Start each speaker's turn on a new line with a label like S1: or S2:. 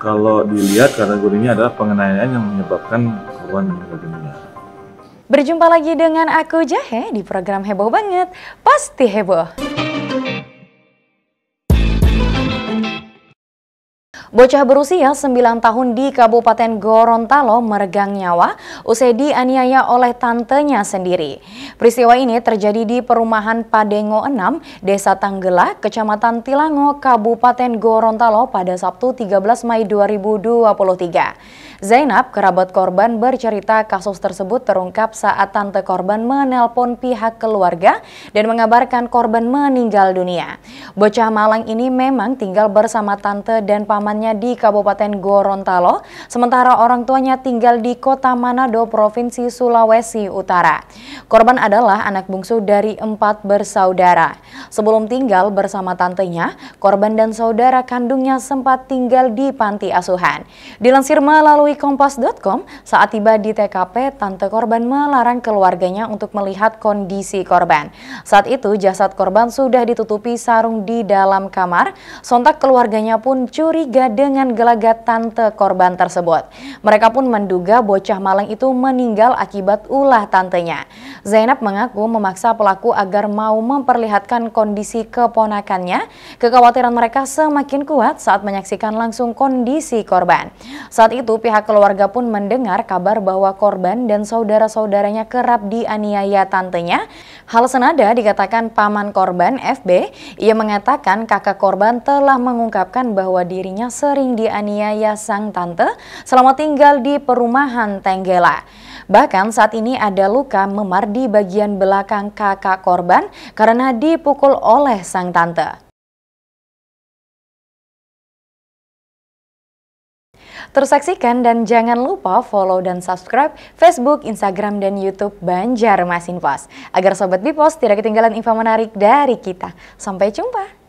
S1: Kalau dilihat karena kategorinya adalah pengenayaan yang menyebabkan korban meninggal dunia. Berjumpa lagi dengan aku Jahe di program Heboh Banget. Pasti heboh. Bocah berusia 9 tahun di Kabupaten Gorontalo meregang nyawa usai dianiaya oleh tantenya sendiri. Peristiwa ini terjadi di perumahan Padengo 6, Desa Tanggela, Kecamatan Tilango, Kabupaten Gorontalo pada Sabtu 13 Mei 2023. Zainab, kerabat korban, bercerita kasus tersebut terungkap saat tante korban menelpon pihak keluarga dan mengabarkan korban meninggal dunia. Bocah malang ini memang tinggal bersama tante dan pamannya di Kabupaten Gorontalo, sementara orang tuanya tinggal di kota Manado, Provinsi Sulawesi Utara. Korban adalah anak bungsu dari empat bersaudara. Sebelum tinggal bersama tantenya, korban dan saudara kandungnya sempat tinggal di panti asuhan. Dilansir melalui kompas.com, saat tiba di TKP, tante korban melarang keluarganya untuk melihat kondisi korban. Saat itu jasad korban sudah ditutupi sarung di dalam kamar. Sontak keluarganya pun curiga dengan gelagat tante korban tersebut. Mereka pun menduga bocah malang itu meninggal akibat ulah tantenya. Zainab mengaku memaksa pelaku agar mau memperlihatkan kondisi keponakannya. Kekhawatiran mereka semakin kuat saat menyaksikan langsung kondisi korban. Saat itu pihak keluarga pun mendengar kabar bahwa korban dan saudara-saudaranya kerap dianiaya tantenya. Hal senada dikatakan paman korban FB, ia mengatakan kakak korban telah mengungkapkan bahwa dirinya sering dianiaya sang tante selama tinggal di perumahan Tenggela. Bahkan saat ini ada luka memar di bagian belakang kakak korban karena dipukul dipukul oleh sang tante. Terus saksikan dan jangan lupa follow dan subscribe Facebook, Instagram, dan Youtube Banjarmasin Pos. Agar Sobat Bipos tidak ketinggalan info menarik dari kita. Sampai jumpa!